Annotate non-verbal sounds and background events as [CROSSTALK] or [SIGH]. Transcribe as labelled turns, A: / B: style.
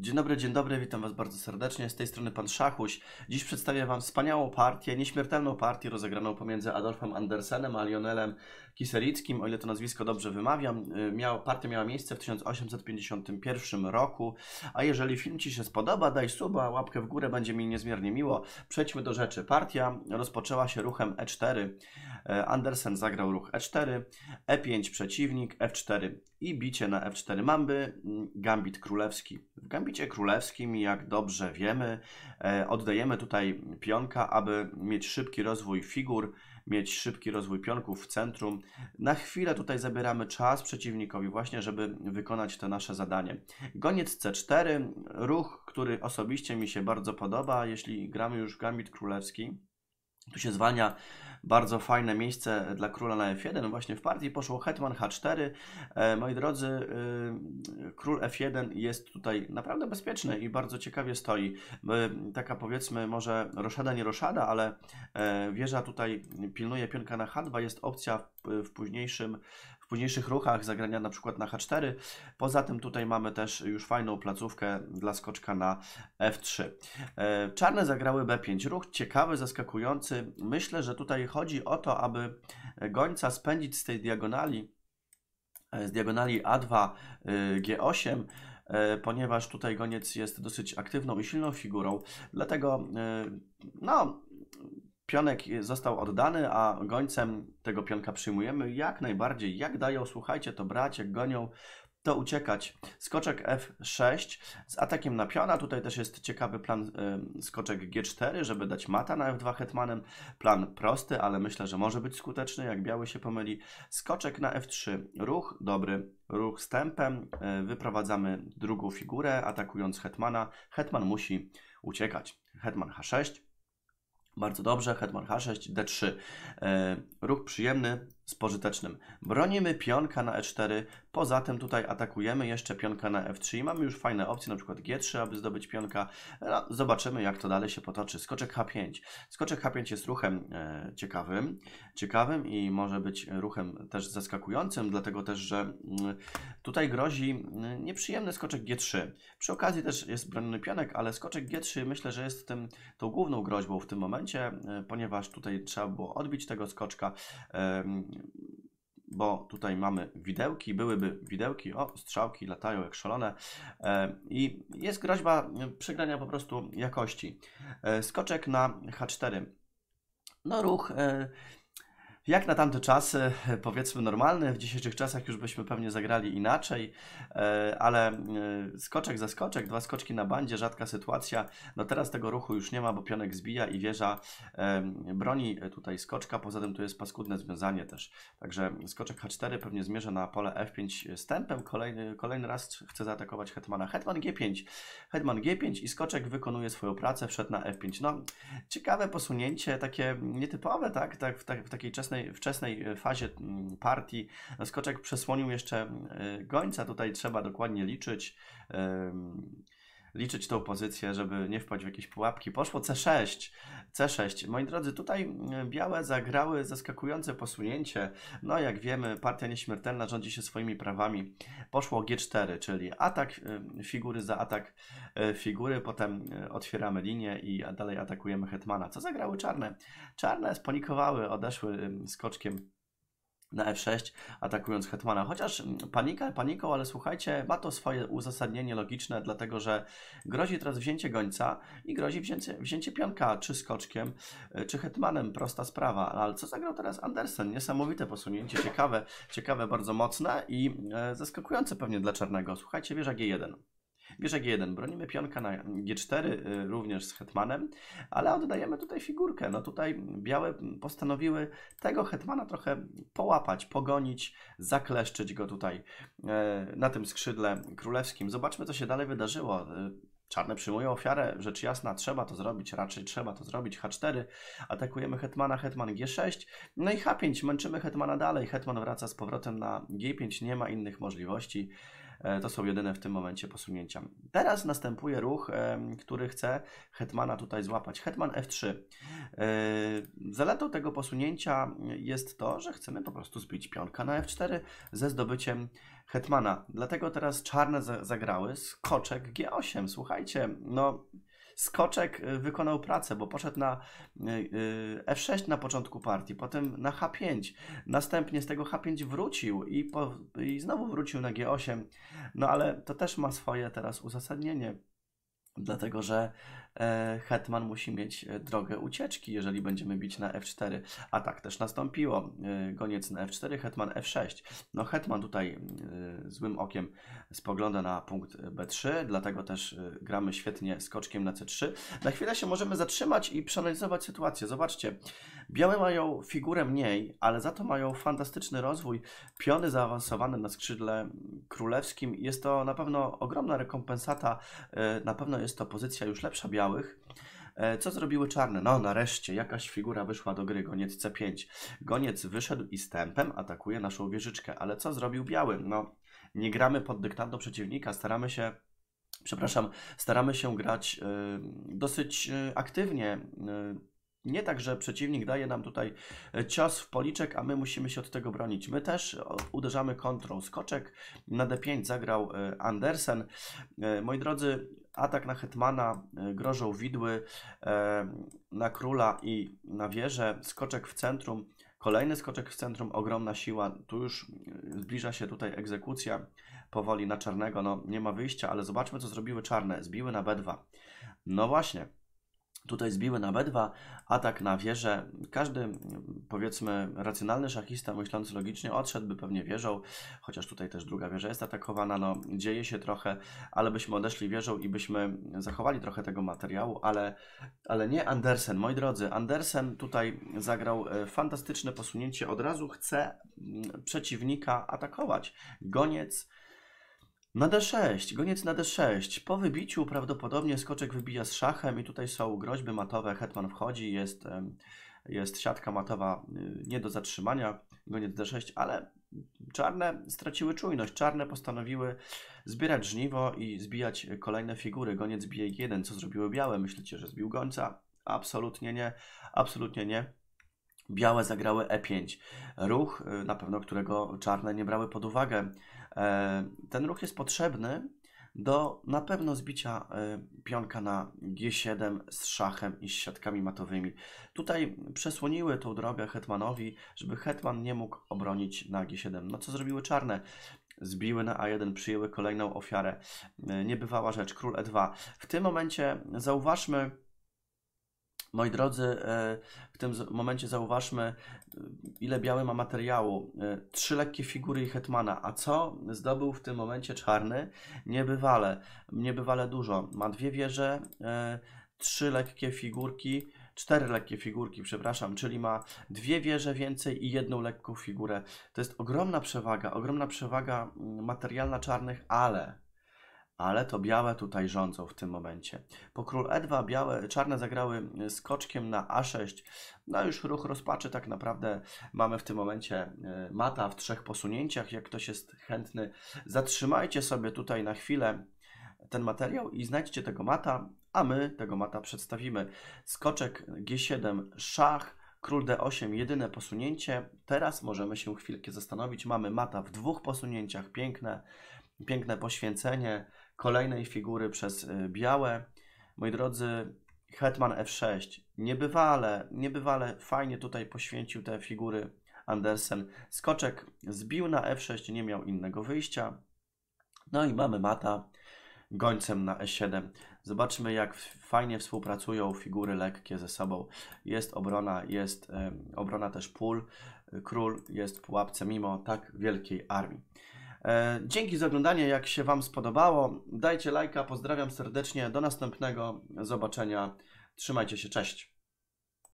A: Dzień dobry, dzień dobry, witam Was bardzo serdecznie. Z tej strony Pan Szachuś. Dziś przedstawię Wam wspaniałą partię, nieśmiertelną partię rozegraną pomiędzy Adolfem Andersenem a Lionelem Kiserickim, o ile to nazwisko dobrze wymawiam. Y, Miał, partia miała miejsce w 1851 roku, a jeżeli film Ci się spodoba, daj suba, łapkę w górę, będzie mi niezmiernie miło. Przejdźmy do rzeczy. Partia rozpoczęła się ruchem E4. E, Andersen zagrał ruch E4, E5 przeciwnik, F4 i bicie na F4 Mamby mm, gambit królewski. W gambicie królewskim, jak dobrze wiemy, e, oddajemy tutaj pionka, aby mieć szybki rozwój figur, mieć szybki rozwój pionków w centrum. Na chwilę tutaj zabieramy czas przeciwnikowi właśnie, żeby wykonać to nasze zadanie. Goniec C4, ruch, który osobiście mi się bardzo podoba, jeśli gramy już gambit królewski. Tu się zwalnia bardzo fajne miejsce dla króla na f1, właśnie w partii poszło hetman h4. E, moi drodzy, e, król f1 jest tutaj naprawdę bezpieczny i bardzo ciekawie stoi. E, taka powiedzmy może roszada, nie roszada, ale wieża tutaj pilnuje pionka na h2, jest opcja w późniejszym w późniejszych ruchach zagrania na przykład na H4. Poza tym tutaj mamy też już fajną placówkę dla skoczka na F3. E, czarne zagrały B5. Ruch ciekawy, zaskakujący. Myślę, że tutaj chodzi o to, aby gońca spędzić z tej diagonali, e, z diagonali A2, e, G8, ponieważ tutaj goniec jest dosyć aktywną i silną figurą. Dlatego, no, pionek został oddany, a gońcem tego pionka przyjmujemy jak najbardziej. Jak dają, słuchajcie, to brać, jak gonią, to uciekać. Skoczek F6 z atakiem na piona. Tutaj też jest ciekawy plan y, skoczek G4, żeby dać mata na F2 hetmanem. Plan prosty, ale myślę, że może być skuteczny, jak biały się pomyli. Skoczek na F3. Ruch dobry, ruch z tempem. Y, wyprowadzamy drugą figurę, atakując hetmana. Hetman musi uciekać. Hetman H6. Bardzo dobrze, hetman h6, d3. E, ruch przyjemny, z pożytecznym. Bronimy pionka na e4, poza tym tutaj atakujemy jeszcze pionka na f3 i mamy już fajne opcje, na przykład g3, aby zdobyć pionka. No, zobaczymy, jak to dalej się potoczy. Skoczek h5. Skoczek h5 jest ruchem e, ciekawym, ciekawym i może być ruchem też zaskakującym, dlatego też, że mm, tutaj grozi mm, nieprzyjemny skoczek g3. Przy okazji też jest broniony pionek, ale skoczek g3 myślę, że jest tym, tą główną groźbą w tym momencie, e, ponieważ tutaj trzeba było odbić tego skoczka, e, bo tutaj mamy widełki, byłyby widełki, o, strzałki latają jak szalone e, i jest groźba e, przegrania po prostu jakości. E, skoczek na H4. No ruch jak na tamte czasy, [LAUGHS] powiedzmy normalny, w dzisiejszych czasach już byśmy pewnie zagrali inaczej, e, ale e, skoczek za skoczek, dwa skoczki na bandzie, rzadka sytuacja. No teraz tego ruchu już nie ma, bo pionek zbija i wieża e, broni tutaj skoczka, poza tym tu jest paskudne związanie też. Także skoczek H4 pewnie zmierza na pole F5 stępem, kolejny, kolejny raz chce zaatakować hetmana. Hetman G5, hetman G5 i skoczek wykonuje swoją pracę, wszedł na F5. No ciekawe posunięcie, takie nietypowe, tak, tak w, tak, w takiej czesnej wczesnej, wczesnej e, fazie mm, partii Skoczek przesłonił jeszcze e, gońca. Tutaj trzeba dokładnie liczyć liczyć tą pozycję, żeby nie wpaść w jakieś pułapki. Poszło C6, C6. Moi drodzy, tutaj e, białe zagrały zaskakujące posunięcie. No jak wiemy, partia nieśmiertelna rządzi się swoimi prawami. Poszło G4, czyli atak e, figury za atak e, figury, potem otwieramy linię i dalej atakujemy hetmana. Co zagrały czarne? Czarne sponikowały, odeszły skoczkiem na F6, atakując Hetmana. Chociaż mm, panika paniką, ale słuchajcie, ma to swoje uzasadnienie logiczne, dlatego że grozi teraz wzięcie gońca i grozi wzięcie, wzięcie pionka, czy skoczkiem, y, czy Hetmanem. Prosta sprawa. Ale co zagrał teraz Andersen? Niesamowite posunięcie, ciekawe, ciekawe bardzo mocne i y, zaskakujące pewnie dla czarnego. Słuchajcie, wieża G1. Bierze G1, bronimy pionka na G4 y, również z hetmanem, ale oddajemy tutaj figurkę. No tutaj białe postanowiły tego hetmana trochę połapać, pogonić, zakleszczyć go tutaj y, na tym skrzydle królewskim. Zobaczmy, co się dalej wydarzyło. Y, czarne przyjmują ofiarę, rzecz jasna, trzeba to zrobić, raczej trzeba to zrobić. H4, atakujemy Hetmana, Hetman G6, no i H5, męczymy Hetmana dalej. Hetman wraca z powrotem na G5, nie ma innych możliwości. E, to są jedyne w tym momencie posunięcia. Teraz następuje ruch, e, który chce Hetmana tutaj złapać. Hetman F3. E, zaletą tego posunięcia jest to, że chcemy po prostu zbić pionka na F4 ze zdobyciem Hetmana. Dlatego teraz czarne zagrały skoczek G8. Słuchajcie, no Skoczek y, wykonał pracę, bo poszedł na y, y, F6 na początku partii, potem na H5, następnie z tego H5 wrócił i, po, i znowu wrócił na G8, no ale to też ma swoje teraz uzasadnienie. Dlatego, że e, Hetman musi mieć e, drogę ucieczki, jeżeli będziemy bić na F4. A tak też nastąpiło. Goniec e, na F4, Hetman F6. No Hetman tutaj złym okiem spogląda na punkt B3, dlatego też gramy świetnie skoczkiem na C3. Na chwilę się możemy zatrzymać i przeanalizować sytuację. Zobaczcie, białe mają figurę mniej, ale za to mają fantastyczny rozwój. Piony zaawansowane na skrzydle królewskim. Jest to na pewno ogromna rekompensata, na pewno jest jest to pozycja już lepsza białych. E, co zrobiły czarne? No, nareszcie jakaś figura wyszła do gry, goniec C5. Goniec wyszedł i stępem atakuje naszą wieżyczkę, ale co zrobił biały? No, nie gramy pod dyktando przeciwnika, staramy się przepraszam, staramy się grać y, dosyć y, aktywnie. Y, nie tak, że przeciwnik daje nam tutaj e, cios w policzek, a my musimy się od tego bronić. My też e, uderzamy kontrą. Skoczek na D5 zagrał e, Andersen. Moi drodzy, atak na Hetmana, grożą widły na króla i na wieżę. Skoczek w centrum, kolejny skoczek w centrum, ogromna siła. Tu już zbliża się tutaj egzekucja powoli na czarnego. No nie ma wyjścia, ale zobaczmy co zrobiły czarne. Zbiły na B2. No właśnie, Tutaj zbiły na B2, atak na wieżę. Każdy, powiedzmy, racjonalny szachista, myślący logicznie, odszedłby pewnie wieżą, chociaż tutaj też druga wieża jest atakowana, no dzieje się trochę, ale byśmy odeszli wieżą i byśmy zachowali trochę tego materiału, ale, ale nie Andersen, moi drodzy. Andersen tutaj zagrał e, fantastyczne posunięcie, od razu chce mm, przeciwnika atakować. Goniec na D6, goniec na D6. Po wybiciu prawdopodobnie skoczek wybija z szachem i tutaj są groźby matowe. Hetman wchodzi, jest, jest siatka matowa y, nie do zatrzymania. Goniec D6, ale czarne straciły czujność. Czarne postanowiły zbierać żniwo i zbijać kolejne figury. Goniec bije G1, co zrobiły białe. Myślicie, że zbił gońca? Absolutnie nie, absolutnie nie. Białe zagrały E5. Ruch, y, na pewno którego czarne nie brały pod uwagę. E, ten ruch jest potrzebny do na pewno zbicia e, pionka na G7 z szachem i z siatkami matowymi. Tutaj przesłoniły tą drogę Hetmanowi, żeby Hetman nie mógł obronić na G7. No co zrobiły czarne? zbiły na A1, przyjęły kolejną ofiarę. E, niebywała rzecz, król E2. W tym momencie zauważmy, Moi drodzy, e, w tym momencie zauważmy, e, ile biały ma materiału. E, trzy lekkie figury i hetmana. A co zdobył w tym momencie czarny? Niebywale, niebywale dużo. Ma dwie wieże, trzy lekkie figurki, cztery lekkie figurki, przepraszam, czyli ma dwie wieże więcej i jedną lekką figurę. To jest ogromna przewaga, ogromna przewaga mm, materialna czarnych, ale ale to białe tutaj rządzą w tym momencie. Po król E2 białe, czarne zagrały skoczkiem na A6. No już ruch rozpaczy tak naprawdę mamy w tym momencie e, mata w trzech posunięciach. Jak ktoś jest chętny, zatrzymajcie sobie tutaj na chwilę ten materiał i znajdźcie tego mata, a my tego mata przedstawimy. Skoczek G7, szach, Król D8, jedyne posunięcie. Teraz możemy się chwilkę zastanowić. Mamy mata w dwóch posunięciach, piękne, piękne poświęcenie kolejnej figury przez y, białe. Moi drodzy, Hetman F6. Niebywale, niebywale fajnie tutaj poświęcił te figury Andersen. Skoczek zbił na F6, nie miał innego wyjścia. No i mamy mata gońcem na E7. Zobaczmy, jak fajnie współpracują figury lekkie ze sobą. Jest obrona, jest y, obrona też pól. Król jest w pułapce mimo tak wielkiej armii. E, dzięki za oglądanie, jak się Wam spodobało. Dajcie lajka, pozdrawiam serdecznie, do następnego zobaczenia. Trzymajcie się, cześć.